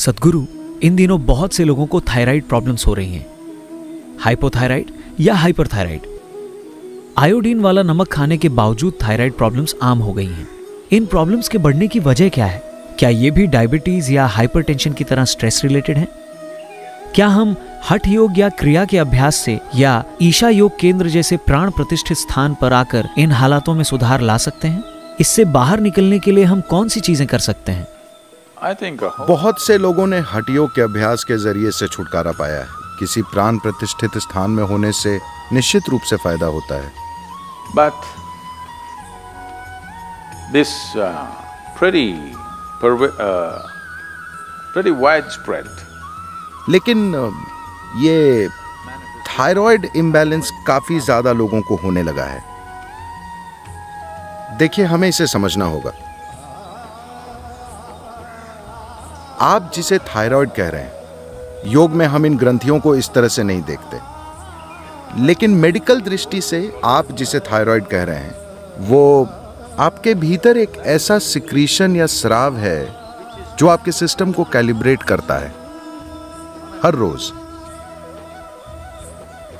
सतगुरु इन दिनों बहुत से लोगों को थायराइड प्रॉब्लम्स हो रही हैं हाइपोथायराइड या हाइपरथायराइड आयोडीन वाला नमक खाने के बावजूद थायराइड प्रॉब्लम्स आम हो गई हैं इन प्रॉब्लम्स के बढ़ने की वजह क्या है क्या ये भी डायबिटीज या हाइपरटेंशन की तरह स्ट्रेस रिलेटेड है क्या हम हठ योग या क्रिया के अभ्यास से या ईशा योग केंद्र जैसे प्राण प्रतिष्ठित स्थान पर आकर इन हालातों में सुधार ला सकते हैं इससे बाहर निकलने के लिए हम कौन सी चीजें कर सकते हैं बहुत से लोगों ने हटियों के अभ्यास के जरिए से छुटकारा पाया है किसी प्राण प्रतिष्ठित स्थान में होने से निश्चित रूप से फायदा होता है बट दिस uh, uh लेकिन uh, ये थायराइड इम्बैलेंस काफी ज्यादा लोगों को होने लगा है देखिए हमें इसे समझना होगा आप जिसे थायराइड कह रहे हैं योग में हम इन ग्रंथियों को इस तरह से नहीं देखते लेकिन मेडिकल दृष्टि से आप जिसे थायराइड कह रहे हैं वो आपके भीतर एक ऐसा सिक्रीशन या श्राव है जो आपके सिस्टम को कैलिब्रेट करता है हर रोज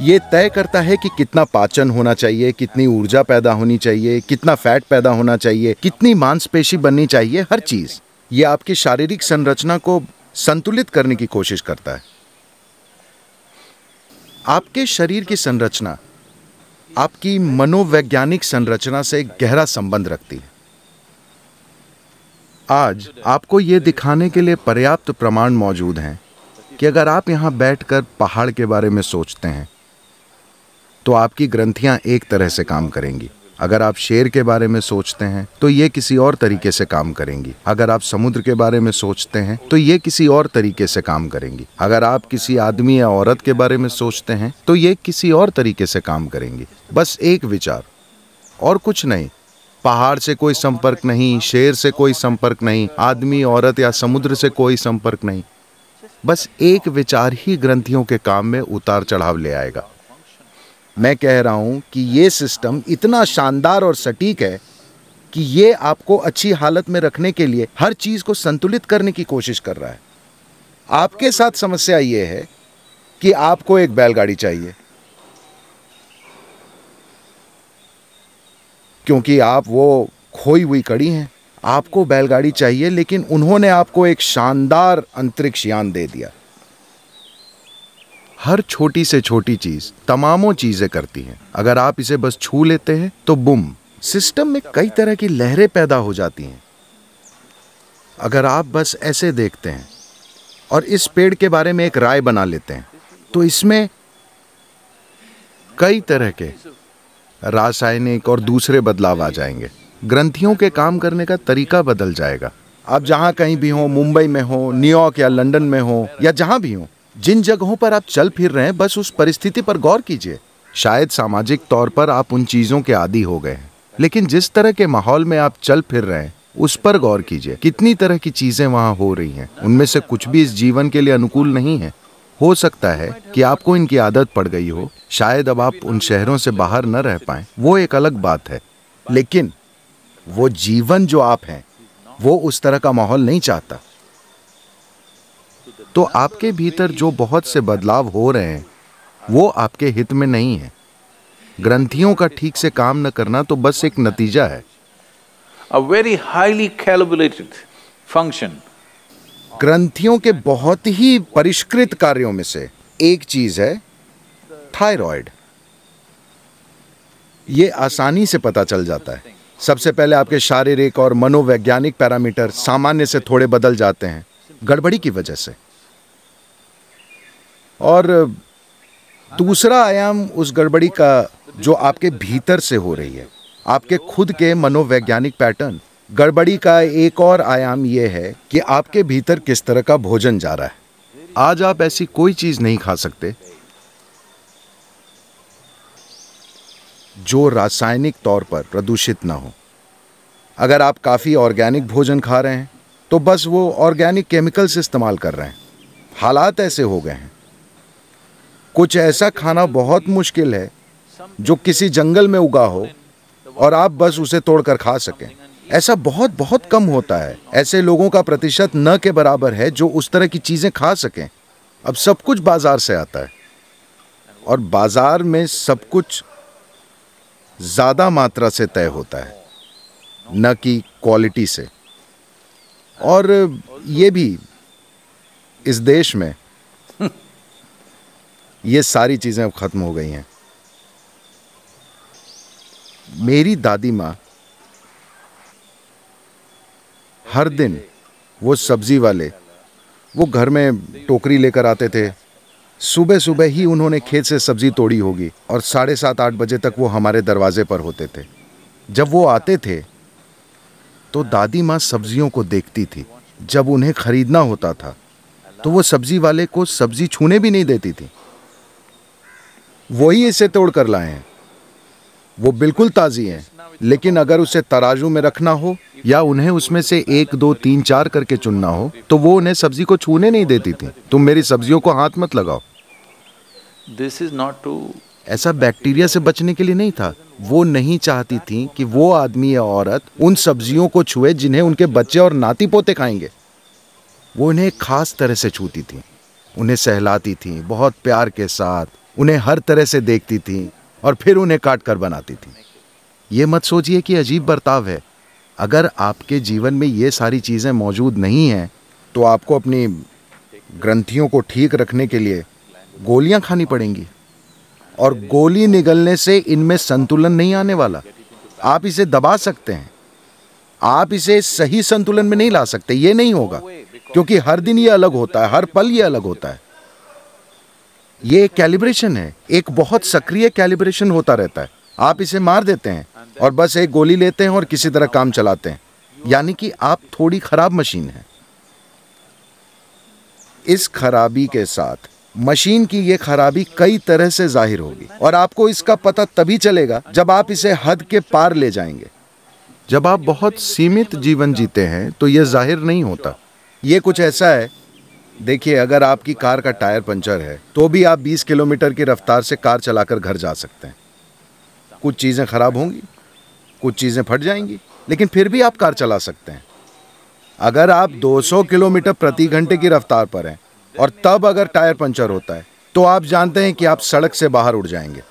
ये तय करता है कि कितना पाचन होना चाहिए कितनी ऊर्जा पैदा होनी चाहिए कितना फैट पैदा होना चाहिए कितनी मांसपेशी बननी चाहिए हर चीज़ ये आपकी शारीरिक संरचना को संतुलित करने की कोशिश करता है आपके शरीर की संरचना आपकी मनोवैज्ञानिक संरचना से गहरा संबंध रखती है आज आपको यह दिखाने के लिए पर्याप्त प्रमाण मौजूद हैं कि अगर आप यहां बैठकर पहाड़ के बारे में सोचते हैं तो आपकी ग्रंथियां एक तरह से काम करेंगी अगर आप शेर के बारे में सोचते हैं तो ये किसी और तरीके से काम करेंगी अगर आप समुद्र के बारे में सोचते हैं तो ये किसी और तरीके से काम करेंगी अगर आप किसी आदमी या औरत के बारे में सोचते हैं तो ये किसी और तरीके से काम करेंगी बस एक विचार और कुछ नहीं पहाड़ से कोई संपर्क नहीं शेर से कोई संपर्क नहीं आदमी औरत या समुद्र से कोई संपर्क नहीं बस एक विचार ही ग्रंथियों के काम में उतार चढ़ाव ले आएगा मैं कह रहा हूँ कि ये सिस्टम इतना शानदार और सटीक है कि ये आपको अच्छी हालत में रखने के लिए हर चीज़ को संतुलित करने की कोशिश कर रहा है आपके साथ समस्या ये है कि आपको एक बैलगाड़ी चाहिए क्योंकि आप वो खोई हुई कड़ी हैं आपको बैलगाड़ी चाहिए लेकिन उन्होंने आपको एक शानदार अंतरिक्ष यान दे दिया हर छोटी से छोटी चीज तमामों चीजें करती हैं अगर आप इसे बस छू लेते हैं तो बुम सिस्टम में कई तरह की लहरें पैदा हो जाती हैं अगर आप बस ऐसे देखते हैं और इस पेड़ के बारे में एक राय बना लेते हैं तो इसमें कई तरह के रासायनिक और दूसरे बदलाव आ जाएंगे ग्रंथियों के काम करने का तरीका बदल जाएगा आप जहां कहीं भी हो मुंबई में हो न्यूयॉर्क या लंदन में हो या जहां भी हो जिन जगहों पर आप चल फिर रहे हैं बस उस परिस्थिति पर गौर कीजिए शायद सामाजिक तौर पर आप उन चीजों के आदि हो गए हैं लेकिन जिस तरह के माहौल में आप चल फिर रहे हैं उस पर गौर कीजिए कितनी तरह की चीजें वहाँ हो रही हैं उनमें से कुछ भी इस जीवन के लिए अनुकूल नहीं है हो सकता है कि आपको इनकी आदत पड़ गई हो शायद अब आप उन शहरों से बाहर न रह पाए वो एक अलग बात है लेकिन वो जीवन जो आप हैं वो उस तरह का माहौल नहीं चाहता तो आपके भीतर जो बहुत से बदलाव हो रहे हैं वो आपके हित में नहीं है ग्रंथियों का ठीक से काम न करना तो बस एक नतीजा है a very highly calculated function ग्रंथियों के बहुत ही परिष्कृत कार्यों में से एक चीज है थायराइड ये आसानी से पता चल जाता है सबसे पहले आपके शारीरिक और मनोवैज्ञानिक पैरामीटर सामान्य से थोड़े बदल जाते हैं गड़बड़ी की वजह से और दूसरा आयाम उस गड़बड़ी का जो आपके भीतर से हो रही है आपके खुद के मनोवैज्ञानिक पैटर्न गड़बड़ी का एक और आयाम यह है कि आपके भीतर किस तरह का भोजन जा रहा है आज आप ऐसी कोई चीज़ नहीं खा सकते जो रासायनिक तौर पर प्रदूषित ना हो अगर आप काफ़ी ऑर्गेनिक भोजन खा रहे हैं तो बस वो ऑर्गेनिक केमिकल्स इस्तेमाल कर रहे हैं हालात ऐसे हो गए हैं कुछ ऐसा खाना बहुत मुश्किल है जो किसी जंगल में उगा हो और आप बस उसे तोड़कर खा सकें ऐसा बहुत बहुत कम होता है ऐसे लोगों का प्रतिशत न के बराबर है जो उस तरह की चीज़ें खा सकें अब सब कुछ बाजार से आता है और बाजार में सब कुछ ज़्यादा मात्रा से तय होता है न कि क्वालिटी से और ये भी इस देश में ये सारी चीज़ें अब ख़त्म हो गई हैं मेरी दादी माँ हर दिन वो सब्ज़ी वाले वो घर में टोकरी लेकर आते थे सुबह सुबह ही उन्होंने खेत से सब्जी तोड़ी होगी और साढ़े सात आठ बजे तक वो हमारे दरवाजे पर होते थे जब वो आते थे तो दादी माँ सब्जियों को देखती थी जब उन्हें खरीदना होता था तो वो सब्जी वाले को सब्जी छूने भी नहीं देती थी वही इसे तोड़ कर लाए हैं वो बिल्कुल ताज़ी हैं लेकिन अगर उसे तराजू में रखना हो या उन्हें उसमें से एक दो तीन चार करके चुनना हो तो वो उन्हें सब्जी को छूने नहीं देती थी तुम मेरी सब्जियों को हाथ मत लगाओ दिस इज नॉट टू ऐसा बैक्टीरिया से बचने के लिए नहीं था वो नहीं चाहती थी कि वो आदमी या औरत उन सब्जियों को छुए जिन्हें उनके बच्चे और नाती पोते खाएंगे वो उन्हें खास तरह से छूती थी उन्हें सहलाती थी बहुत प्यार के साथ उन्हें हर तरह से देखती थी और फिर उन्हें काट कर बनाती थी ये मत सोचिए कि अजीब बर्ताव है अगर आपके जीवन में ये सारी चीज़ें मौजूद नहीं हैं तो आपको अपनी ग्रंथियों को ठीक रखने के लिए गोलियां खानी पड़ेंगी और गोली निगलने से इनमें संतुलन नहीं आने वाला आप इसे दबा सकते हैं आप इसे सही संतुलन में नहीं ला सकते ये नहीं होगा क्योंकि हर दिन ये अलग होता है हर पल ये अलग होता है ये कैलिब्रेशन है एक बहुत सक्रिय कैलिब्रेशन होता रहता है आप इसे मार देते हैं और बस एक गोली लेते हैं और किसी तरह काम चलाते हैं यानी कि आप थोड़ी खराब मशीन है इस खराबी के साथ मशीन की यह खराबी कई तरह से जाहिर होगी और आपको इसका पता तभी चलेगा जब आप इसे हद के पार ले जाएंगे जब आप बहुत सीमित जीवन जीते हैं तो यह जाहिर नहीं होता ये कुछ ऐसा है देखिए अगर आपकी कार का टायर पंचर है तो भी आप 20 किलोमीटर की रफ्तार से कार चलाकर घर जा सकते हैं कुछ चीज़ें ख़राब होंगी कुछ चीज़ें फट जाएंगी लेकिन फिर भी आप कार चला सकते हैं अगर आप 200 किलोमीटर प्रति घंटे की रफ्तार पर हैं और तब अगर टायर पंचर होता है तो आप जानते हैं कि आप सड़क से बाहर उड़ जाएंगे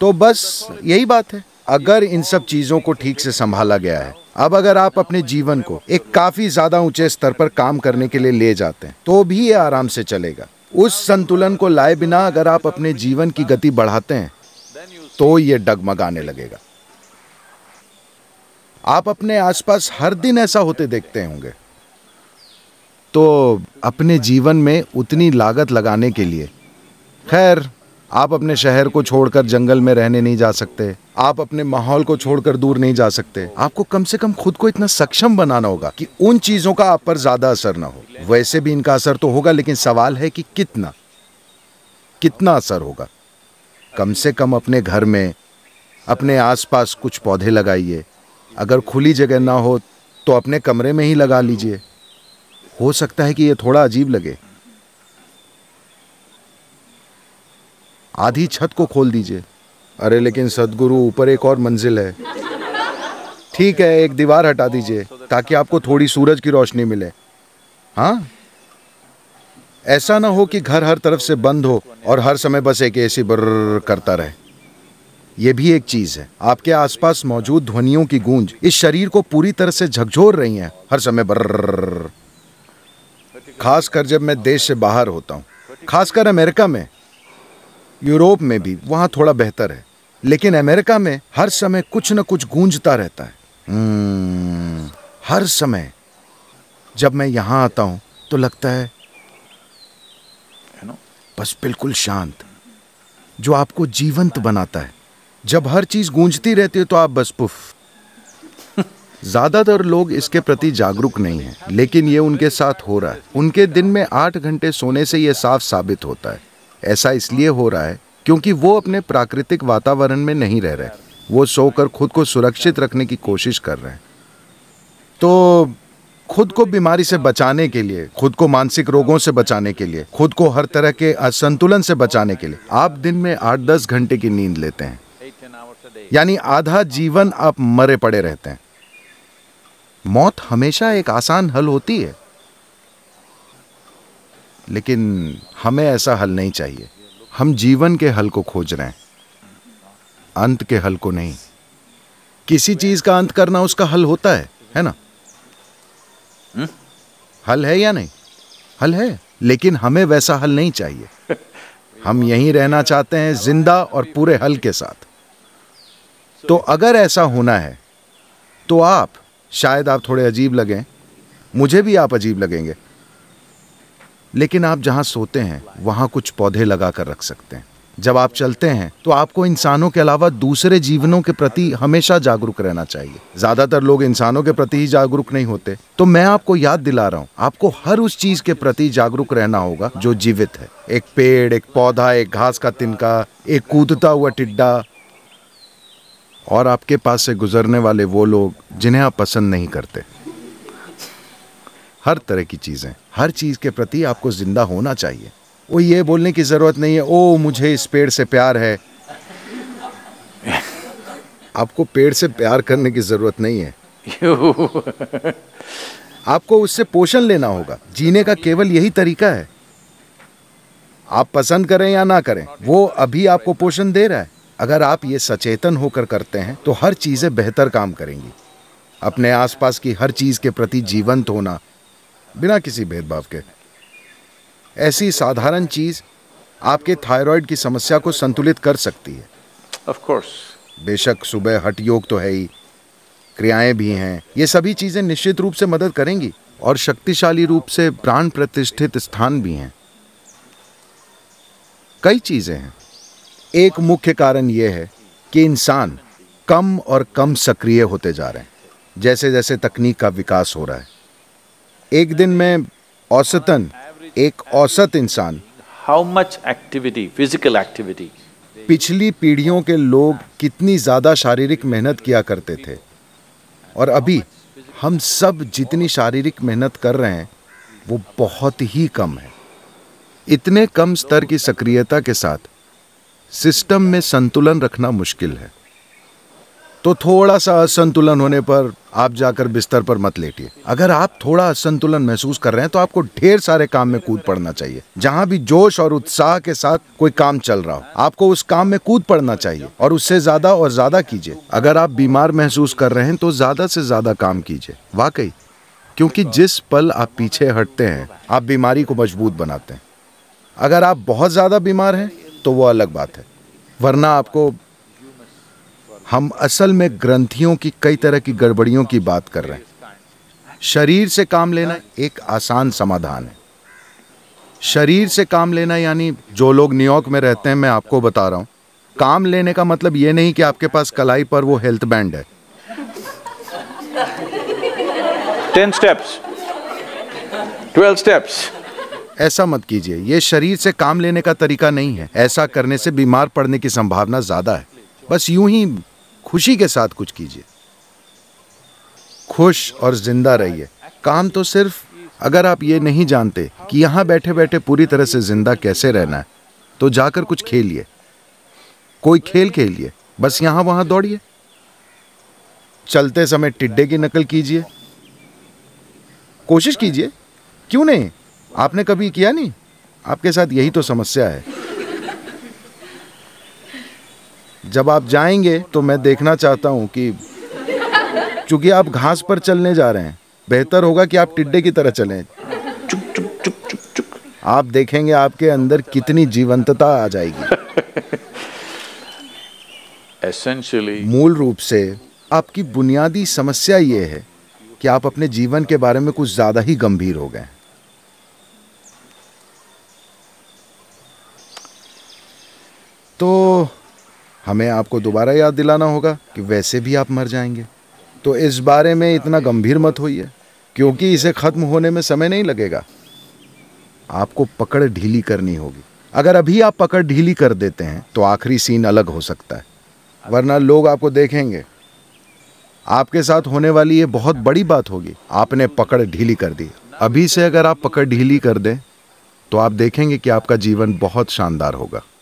तो बस यही बात है अगर इन सब चीज़ों को ठीक से संभाला गया है अब अगर आप अपने जीवन को एक काफी ज्यादा ऊंचे स्तर पर काम करने के लिए ले जाते हैं तो भी ये आराम से चलेगा उस संतुलन को लाए बिना अगर आप अपने जीवन की गति बढ़ाते हैं तो ये डगमगाने लगेगा आप अपने आसपास हर दिन ऐसा होते देखते होंगे तो अपने जीवन में उतनी लागत लगाने के लिए खैर आप अपने शहर को छोड़कर जंगल में रहने नहीं जा सकते आप अपने माहौल को छोड़कर दूर नहीं जा सकते आपको कम से कम खुद को इतना सक्षम बनाना होगा कि उन चीज़ों का आप पर ज़्यादा असर ना हो वैसे भी इनका असर तो होगा लेकिन सवाल है कि कितना कितना असर होगा कम से कम अपने घर में अपने आसपास कुछ पौधे लगाइए अगर खुली जगह ना हो तो अपने कमरे में ही लगा लीजिए हो सकता है कि ये थोड़ा अजीब लगे आधी छत को खोल दीजिए अरे लेकिन सदगुरु ऊपर एक और मंजिल है ठीक है एक दीवार हटा दीजिए ताकि आपको थोड़ी सूरज की रोशनी मिले हाँ ऐसा ना हो कि घर हर तरफ से बंद हो और हर समय बस एक एसी बर करता रहे ये भी एक चीज है आपके आसपास मौजूद ध्वनियों की गूंज इस शरीर को पूरी तरह से झकझोर रही है हर समय बर्र खासकर जब मैं देश से बाहर होता हूँ खासकर अमेरिका में यूरोप में भी वहाँ थोड़ा बेहतर है लेकिन अमेरिका में हर समय कुछ न कुछ गूंजता रहता है हम्म, हर समय जब मैं यहाँ आता हूँ तो लगता है बस बिल्कुल शांत जो आपको जीवंत बनाता है जब हर चीज गूंजती रहती है तो आप बस पुफ ज्यादातर लोग इसके प्रति जागरूक नहीं हैं, लेकिन ये उनके साथ हो रहा है उनके दिन में आठ घंटे सोने से ये साफ साबित होता है ऐसा इसलिए हो रहा है क्योंकि वो अपने प्राकृतिक वातावरण में नहीं रह रहे वो सोकर खुद को सुरक्षित रखने की कोशिश कर रहे हैं तो खुद को बीमारी से बचाने के लिए खुद को मानसिक रोगों से बचाने के लिए खुद को हर तरह के असंतुलन से बचाने के लिए आप दिन में आठ दस घंटे की नींद लेते हैं यानी आधा जीवन आप मरे पड़े रहते हैं मौत हमेशा एक आसान हल होती है लेकिन हमें ऐसा हल नहीं चाहिए हम जीवन के हल को खोज रहे हैं अंत के हल को नहीं किसी चीज का अंत करना उसका हल होता है है ना हुँ? हम्म? हल है या नहीं हल है लेकिन हमें वैसा हल नहीं चाहिए हम यहीं रहना चाहते हैं जिंदा और पूरे हल के साथ तो अगर ऐसा होना है तो आप शायद आप थोड़े अजीब लगें मुझे भी आप अजीब लगेंगे लेकिन आप जहाँ सोते हैं वहाँ कुछ पौधे लगा कर रख सकते हैं जब आप चलते हैं तो आपको इंसानों के अलावा दूसरे जीवनों के प्रति हमेशा जागरूक रहना चाहिए ज्यादातर लोग इंसानों के प्रति ही जागरूक नहीं होते तो मैं आपको याद दिला रहा हूँ आपको हर उस चीज के प्रति जागरूक रहना होगा जो जीवित है एक पेड़ एक पौधा एक घास का तिनका एक कूदता हुआ टिड्डा और आपके पास से गुजरने वाले वो लोग जिन्हें आप पसंद नहीं करते हर तरह की चीज़ें हर चीज़ के प्रति आपको ज़िंदा होना चाहिए वो ये बोलने की ज़रूरत नहीं है ओ मुझे इस पेड़ से प्यार है आपको पेड़ से प्यार करने की ज़रूरत नहीं है आपको उससे पोषण लेना होगा जीने का केवल यही तरीका है आप पसंद करें या ना करें वो अभी आपको पोषण दे रहा है अगर आप ये सचेतन होकर करते हैं तो हर चीज़ें बेहतर काम करेंगी अपने आसपास की हर चीज़ के प्रति जीवंत होना बिना किसी भेदभाव के ऐसी साधारण चीज आपके थायराइड की समस्या को संतुलित कर सकती है ऑफ कोर्स बेशक सुबह हट योग तो है ही क्रियाएं भी हैं ये सभी चीजें निश्चित रूप से मदद करेंगी और शक्तिशाली रूप से प्राण प्रतिष्ठित स्थान भी हैं कई चीजें हैं एक मुख्य कारण यह है कि इंसान कम और कम सक्रिय होते जा रहे हैं जैसे जैसे तकनीक का विकास हो रहा है एक दिन में औसतन एक औसत इंसान how much activity physical activity पिछली पीढ़ियों के लोग कितनी ज़्यादा शारीरिक मेहनत किया करते थे और अभी हम सब जितनी शारीरिक मेहनत कर रहे हैं वो बहुत ही कम है इतने कम स्तर की सक्रियता के साथ सिस्टम में संतुलन रखना मुश्किल है तो थोड़ा सा असंतुलन होने पर आप जाकर बिस्तर पर मत लेटिए अगर आप थोड़ा असंतुलन महसूस कर रहे हैं तो आपको ढेर सारे काम में कूद पड़ना चाहिए जहाँ भी जोश और उत्साह के साथ कोई काम चल रहा हो आपको उस काम में कूद पड़ना चाहिए और उससे ज्यादा और ज्यादा कीजिए अगर आप बीमार महसूस कर रहे हैं तो ज्यादा से ज्यादा काम कीजिए वाकई क्योंकि जिस पल आप पीछे हटते हैं आप बीमारी को मजबूत बनाते हैं अगर आप बहुत ज्यादा बीमार हैं तो वो अलग बात है वरना आपको हम असल में ग्रंथियों की कई तरह की गड़बड़ियों की बात कर रहे हैं शरीर से काम लेना एक आसान समाधान है शरीर से काम लेना यानी जो लोग न्यूयॉर्क में रहते हैं मैं आपको बता रहा हूं काम लेने का मतलब ये नहीं कि आपके पास कलाई पर वो हेल्थ बैंड है टेन स्टेप्स ट्वेल्व स्टेप्स ऐसा मत कीजिए ये शरीर से काम लेने का तरीका नहीं है ऐसा करने से बीमार पड़ने की संभावना ज्यादा है बस यूं ही खुशी के साथ कुछ कीजिए खुश और जिंदा रहिए काम तो सिर्फ अगर आप ये नहीं जानते कि यहां बैठे बैठे पूरी तरह से जिंदा कैसे रहना है तो जाकर कुछ खेलिए कोई खेल खेलिए बस यहां वहां दौड़िए चलते समय टिड्डे की नकल कीजिए कोशिश कीजिए क्यों नहीं आपने कभी किया नहीं आपके साथ यही तो समस्या है जब आप जाएंगे तो मैं देखना चाहता हूँ कि चूंकि आप घास पर चलने जा रहे हैं बेहतर होगा कि आप टिड्डे की तरह चलें चुक चुक चुक चुक चुक आप देखेंगे आपके अंदर कितनी जीवंतता आ जाएगी एसेंशियली मूल रूप से आपकी बुनियादी समस्या ये है कि आप अपने जीवन के बारे में कुछ ज्यादा ही गंभीर हो गए तो हमें आपको दोबारा याद दिलाना होगा कि वैसे भी आप मर जाएंगे तो इस बारे में इतना गंभीर मत होइए क्योंकि इसे ख़त्म होने में समय नहीं लगेगा आपको पकड़ ढीली करनी होगी अगर अभी आप पकड़ ढीली कर देते हैं तो आखिरी सीन अलग हो सकता है वरना लोग आपको देखेंगे आपके साथ होने वाली ये बहुत बड़ी बात होगी आपने पकड़ ढीली कर दी अभी से अगर आप पकड़ ढीली कर दें तो आप देखेंगे कि आपका जीवन बहुत शानदार होगा